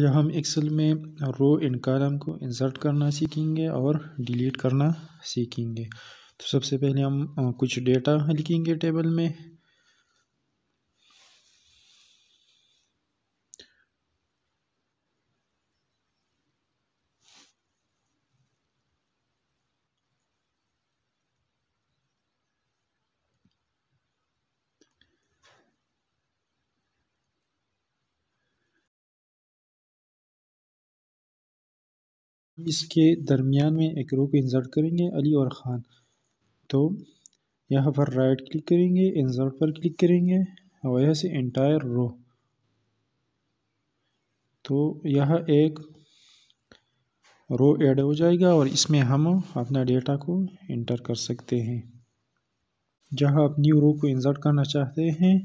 जब हम एक्सेल में रो एंड कॉलम को इंसर्ट करना सीखेंगे और डिलीट करना सीखेंगे तो सबसे पहले हम कुछ डेटा लिखेंगे टेबल में इसके दरमियान में एक रो को इंसर्ट करेंगे अली और ख़ान तो यहाँ पर राइट क्लिक करेंगे इंसर्ट पर क्लिक करेंगे और यहाँ से इंटायर रो तो यह एक रो ऐड हो जाएगा और इसमें हम अपना डेटा को इंटर कर सकते हैं जहाँ आप न्यू रो को इंसर्ट करना चाहते हैं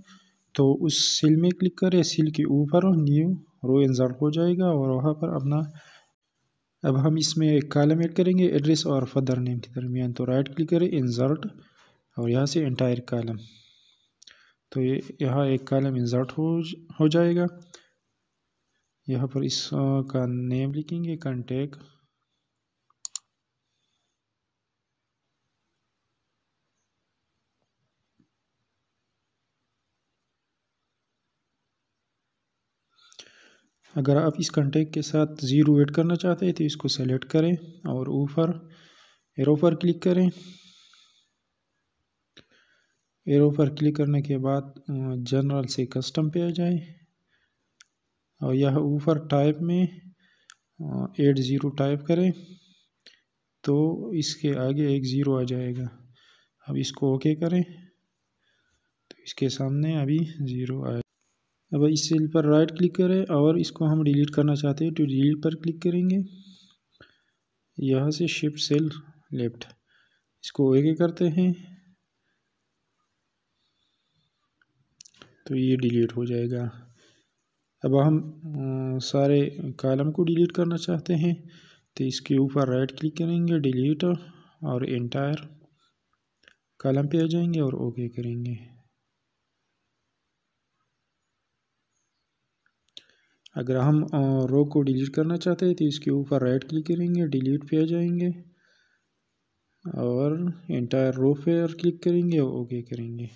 तो उस सेल में क्लिक करें सेल के ऊपर न्यू रो इंसर्ट हो जाएगा और वहाँ पर अपना अब हम इसमें एक कॉलम ऐड करेंगे एड्रेस और फदर नेम के दरमियान तो राइट क्लिक करें इंसर्ट और यहाँ से इंटायर कॉलम तो ये यहाँ एक कॉलम इंसर्ट हो हो जाएगा यहाँ पर इसका नेम लिखेंगे कंटेक्ट अगर आप इस कंटेक्ट के साथ ज़ीरो ऐड करना चाहते हैं तो इसको सेलेक्ट करें और ऊपर एरो पर क्लिक करें एरो पर क्लिक करने के बाद जनरल से कस्टम पे आ जाए और यह ऊपर टाइप में एट ज़ीरो टाइप करें तो इसके आगे एक ज़ीरो आ जाएगा अब इसको ओके करें तो इसके सामने अभी ज़ीरो आए अब इस सेल पर राइट क्लिक करें और इसको हम डिलीट करना चाहते हैं तो डिलीट पर क्लिक करेंगे यहाँ से शिफ्ट सेल लेफ्ट इसको ओके करते हैं तो ये डिलीट हो जाएगा अब हम सारे कॉलम को डिलीट करना चाहते हैं तो इसके ऊपर राइट क्लिक करेंगे डिलीट और एंटायर कॉलम पे आ जाएंगे और ओके करेंगे अगर हम रो को डिलीट करना चाहते हैं तो इसके ऊपर राइट क्लिक करेंगे डिलीट पे आ जाएंगे और इंटायर रो पे क्लिक करेंगे ओके करेंगे